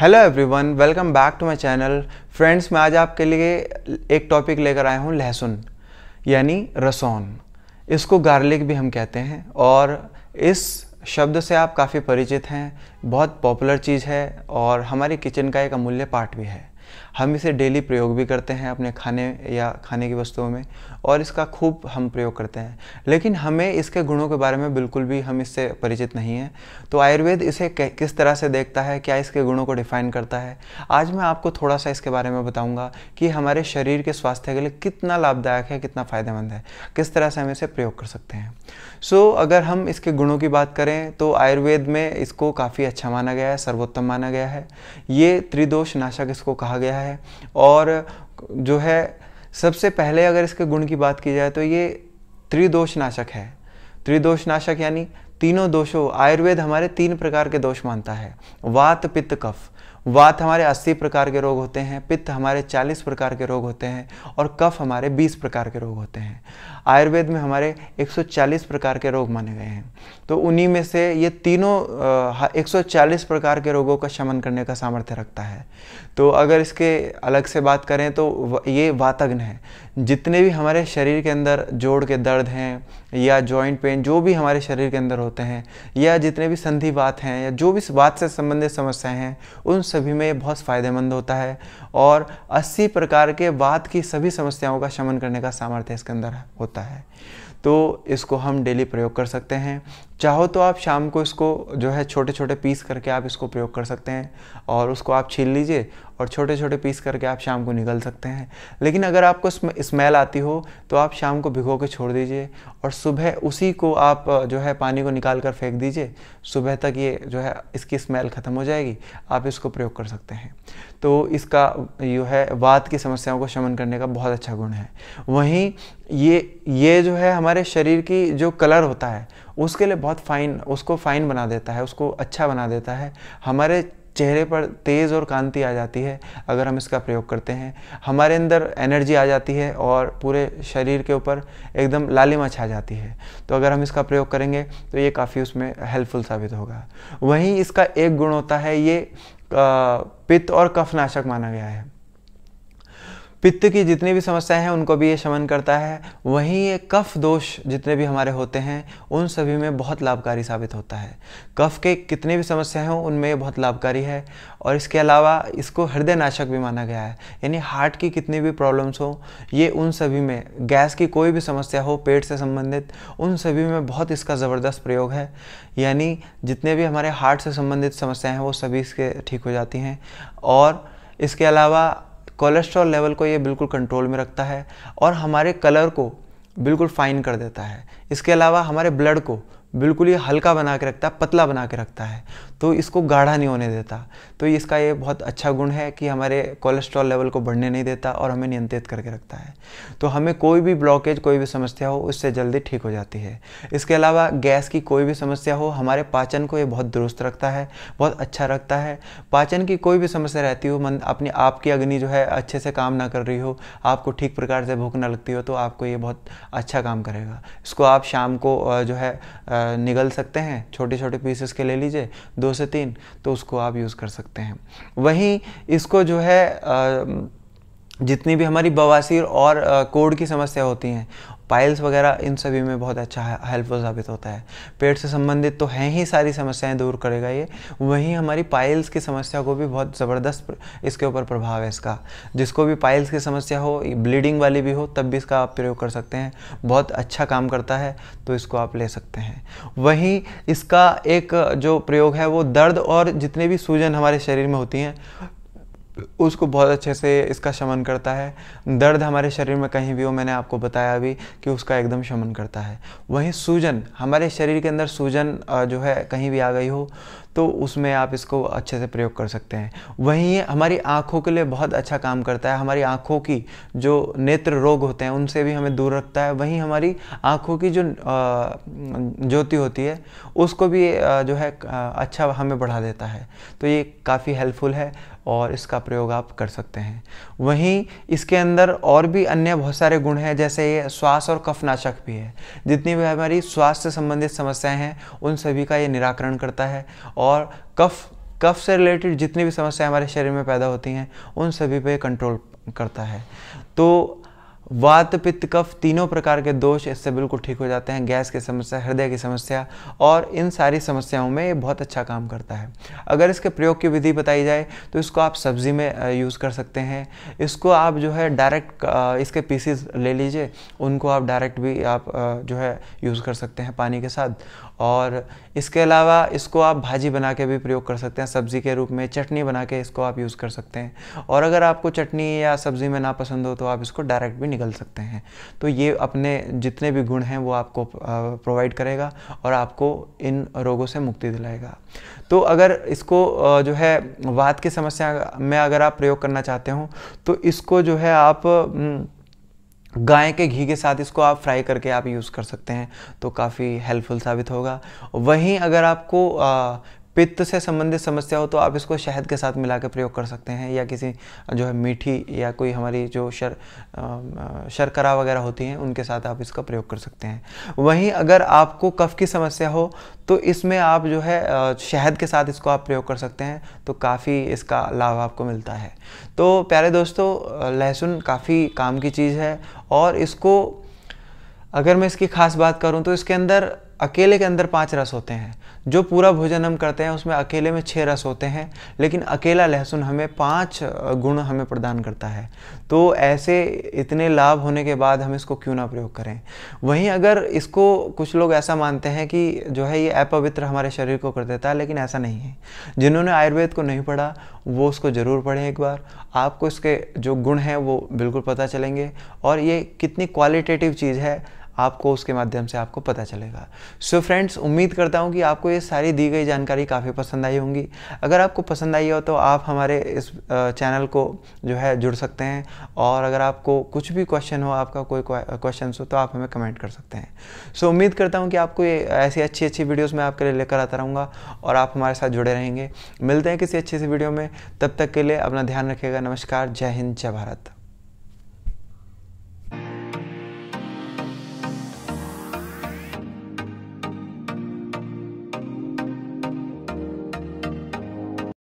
hello everyone welcome back to my channel friends मैं आज आपके लिए एक टॉपिक लेकर आया हूँ लहसुन यानी रसौन इसको गार्लिक भी हम कहते हैं और इस शब्द से आप काफ़ी परिचित हैं बहुत पॉपुलर चीज़ है और हमारी किचन का एक अमूल्य पार्ट भी है हम इसे डेली प्रयोग भी करते हैं अपने खाने या खाने की वस्तुओं में और इसका खूब हम प्रयोग करते हैं लेकिन हमें इसके गुणों के बारे में बिल्कुल भी हम इससे परिचित नहीं हैं तो आयुर्वेद इसे किस तरह से देखता है क्या इसके गुणों को डिफाइन करता है आज मैं आपको थोड़ा सा इसके बारे में बताऊँगा कि हमारे शरीर के स्वास्थ्य के लिए कितना लाभदायक है कितना फ़ायदेमंद है किस तरह से हम इसे प्रयोग कर सकते हैं सो so, अगर हम इसके गुणों की बात करें तो आयुर्वेद में इसको काफ़ी अच्छा माना गया है सर्वोत्तम माना गया है ये त्रिदोष नाशक इसको कहा गया है है और जो है सबसे पहले अगर इसके गुण की बात की जाए तो ये त्रिदोषनाशक है त्रिदोषनाशक यानी तीनों दोषों आयुर्वेद हमारे तीन प्रकार के दोष मानता है वात पित्त कफ वात हमारे 80 प्रकार के रोग होते हैं पित्त हमारे 40 प्रकार के रोग होते हैं और कफ हमारे 20 प्रकार के रोग होते हैं आयुर्वेद में हमारे 140 प्रकार के रोग माने गए हैं तो उन्हीं में से ये तीनों 140 प्रकार के रोगों का शमन करने का सामर्थ्य रखता है तो अगर इसके अलग से बात करें तो ये वातग्न है जितने भी हमारे शरीर के अंदर जोड़ के दर्द हैं या जॉइंट पेन जो भी हमारे शरीर के अंदर होते हैं या जितने भी संधि बात हैं या जो भी बात से संबंधित समस्याएं हैं उन सभी में बहुत फ़ायदेमंद होता है और 80 प्रकार के बाद की सभी समस्याओं का शमन करने का सामर्थ्य इसके अंदर होता है तो इसको हम डेली प्रयोग कर सकते हैं चाहो तो आप शाम को इसको जो है छोटे छोटे पीस करके आप इसको प्रयोग कर सकते हैं और उसको आप छील लीजिए और छोटे छोटे पीस करके आप शाम को निकल सकते हैं लेकिन अगर आपको स्मेल आती हो तो आप शाम को भिगो के छोड़ दीजिए और सुबह उसी को आप जो है पानी को निकाल कर फेंक दीजिए सुबह तक ये जो है इसकी स्मेल ख़त्म हो जाएगी आप इसको प्रयोग कर सकते हैं तो इसका जो है वात की समस्याओं को शमन करने का बहुत अच्छा गुण है वहीं ये ये जो है हमारे शरीर की जो कलर होता है उसके लिए बहुत फाइन उसको फाइन बना देता है उसको अच्छा बना देता है हमारे चेहरे पर तेज़ और कांति आ जाती है अगर हम इसका प्रयोग करते हैं हमारे अंदर एनर्जी आ जाती है और पूरे शरीर के ऊपर एकदम लालिमा छा जाती है तो अगर हम इसका प्रयोग करेंगे तो ये काफ़ी उसमें हेल्पफुल साबित होगा वहीं इसका एक गुण होता है ये पित्त और कफ नाशक माना गया है पित्त की जितनी भी समस्याएं हैं उनको भी ये शमन करता है वहीं ये कफ दोष जितने भी हमारे होते हैं उन सभी में बहुत लाभकारी साबित होता है कफ के कितने भी समस्याएं हों उनमें ये बहुत लाभकारी है और इसके अलावा इसको हृदय नाशक भी माना गया है यानी हार्ट की कितनी भी प्रॉब्लम्स हो ये उन सभी में गैस की कोई भी समस्या हो पेट से संबंधित उन सभी में बहुत इसका ज़बरदस्त प्रयोग है यानी जितने भी हमारे हार्ट से संबंधित समस्याएँ हैं वो सभी इसके ठीक हो जाती हैं और इसके अलावा कोलेस्ट्रॉल लेवल को ये बिल्कुल कंट्रोल में रखता है और हमारे कलर को बिल्कुल फाइन कर देता है इसके अलावा हमारे ब्लड को बिल्कुल ही हल्का बना के रखता है पतला बना के रखता है तो इसको गाढ़ा नहीं होने देता तो इसका ये बहुत अच्छा गुण है कि हमारे कोलेस्ट्रॉल लेवल को बढ़ने नहीं देता और हमें नियंत्रित करके रखता है तो हमें कोई भी ब्लॉकेज कोई भी समस्या हो उससे जल्दी ठीक हो जाती है इसके अलावा गैस की कोई भी समस्या हो हमारे पाचन को ये बहुत दुरुस्त रखता है बहुत अच्छा रखता है पाचन की कोई भी समस्या रहती हो मन अपनी आपकी अग्नि जो है अच्छे से काम ना कर रही हो आपको ठीक प्रकार से भूख ना लगती हो तो आपको ये बहुत अच्छा काम करेगा इसको आप शाम को जो है निगल सकते हैं छोटे छोटे पीसेस के ले लीजिए दो दो से तीन तो उसको आप यूज़ कर सकते हैं वहीं इसको जो है आ, जितनी भी हमारी बवासीर और कोड की समस्या होती हैं पाइल्स वगैरह इन सभी में बहुत अच्छा हेल्पफुल साबित होता है पेट से संबंधित तो हैं ही सारी समस्याएं दूर करेगा ये वहीं हमारी पाइल्स की समस्या को भी बहुत ज़बरदस्त इसके ऊपर प्रभाव है इसका जिसको भी पाइल्स की समस्या हो ब्लीडिंग वाली भी हो तब भी इसका आप प्रयोग कर सकते हैं बहुत अच्छा काम करता है तो इसको आप ले सकते हैं वहीं इसका एक जो प्रयोग है वो दर्द और जितने भी सूजन हमारे शरीर में होती हैं उसको बहुत अच्छे से इसका शमन करता है दर्द हमारे शरीर में कहीं भी हो मैंने आपको बताया अभी कि उसका एकदम शमन करता है वहीं सूजन हमारे शरीर के अंदर सूजन जो है कहीं भी आ गई हो तो उसमें आप इसको अच्छे से प्रयोग कर सकते हैं वहीं हमारी आँखों के लिए बहुत अच्छा काम करता है हमारी आँखों की जो नेत्र रोग होते हैं उनसे भी हमें दूर रखता है वहीं हमारी आँखों की जो ज्योति होती है उसको भी जो है अच्छा हमें बढ़ा देता है तो ये काफ़ी हेल्पफुल है और इसका प्रयोग आप कर सकते हैं वहीं इसके अंदर और भी अन्य बहुत सारे गुण हैं जैसे ये श्वास और कफनाशक भी है जितनी भी हमारी स्वास्थ्य संबंधित समस्याएं हैं उन सभी का ये निराकरण करता है और और कफ कफ से रिलेटेड जितनी भी समस्याएं हमारे शरीर में पैदा होती हैं उन सभी पे कंट्रोल करता है तो वात पित्त कफ तीनों प्रकार के दोष इससे बिल्कुल ठीक हो जाते हैं गैस की समस्या हृदय की समस्या और इन सारी समस्याओं में ये बहुत अच्छा काम करता है अगर इसके प्रयोग की विधि बताई जाए तो इसको आप सब्जी में यूज़ कर सकते हैं इसको आप जो है डायरेक्ट इसके पीसीज ले लीजिए उनको आप डायरेक्ट भी आप जो है यूज़ कर सकते हैं पानी के साथ और इसके अलावा इसको आप भाजी बना के भी प्रयोग कर सकते हैं सब्ज़ी के रूप में चटनी बना के इसको आप यूज़ कर सकते हैं और अगर आपको चटनी या सब्ज़ी में ना पसंद हो तो आप इसको डायरेक्ट भी निकल सकते हैं तो ये अपने जितने भी गुण हैं वो आपको प्रोवाइड करेगा और आपको इन रोगों से मुक्ति दिलाएगा तो अगर इसको जो है वात की समस्या में अगर आप प्रयोग करना चाहते हो तो इसको जो है आप गाय के घी के साथ इसको आप फ्राई करके आप यूज़ कर सकते हैं तो काफ़ी हेल्पफुल साबित होगा वहीं अगर आपको पित्त से संबंधित समस्या हो तो आप इसको शहद के साथ मिला के प्रयोग कर सकते हैं या किसी जो है मीठी या कोई हमारी जो शर शर्करा वगैरह होती हैं उनके साथ आप इसका प्रयोग कर सकते हैं वहीं अगर आपको कफ की समस्या हो तो इसमें आप जो है शहद के साथ इसको आप प्रयोग कर सकते हैं तो काफ़ी इसका लाभ आपको मिलता है तो प्यारे दोस्तों लहसुन काफ़ी काम की चीज़ है और इसको अगर मैं इसकी ख़ास बात करूं तो इसके अंदर अकेले के अंदर पाँच रस होते हैं जो पूरा भोजन हम करते हैं उसमें अकेले में छः रस होते हैं लेकिन अकेला लहसुन हमें पाँच गुण हमें प्रदान करता है तो ऐसे इतने लाभ होने के बाद हम इसको क्यों ना प्रयोग करें वहीं अगर इसको कुछ लोग ऐसा मानते हैं कि जो है ये अपवित्र हमारे शरीर को कर देता है लेकिन ऐसा नहीं है जिन्होंने आयुर्वेद को नहीं पढ़ा वो उसको ज़रूर पढ़ें एक बार आपको इसके जो गुण हैं वो बिल्कुल पता चलेंगे और ये कितनी क्वालिटेटिव चीज़ है आपको उसके माध्यम से आपको पता चलेगा सो so फ्रेंड्स उम्मीद करता हूँ कि आपको ये सारी दी गई जानकारी काफ़ी पसंद आई होंगी अगर आपको पसंद आई हो तो आप हमारे इस चैनल को जो है जुड़ सकते हैं और अगर आपको कुछ भी क्वेश्चन हो आपका कोई क्वेश्चन हो तो आप हमें कमेंट कर सकते हैं सो so उम्मीद करता हूँ कि आपको ये ऐसी अच्छी अच्छी वीडियोज़ मैं आपके लिए लेकर आता रहूँगा और आप हमारे साथ जुड़े रहेंगे मिलते हैं किसी अच्छी सी वीडियो में तब तक के लिए अपना ध्यान रखिएगा नमस्कार जय हिंद जय भारत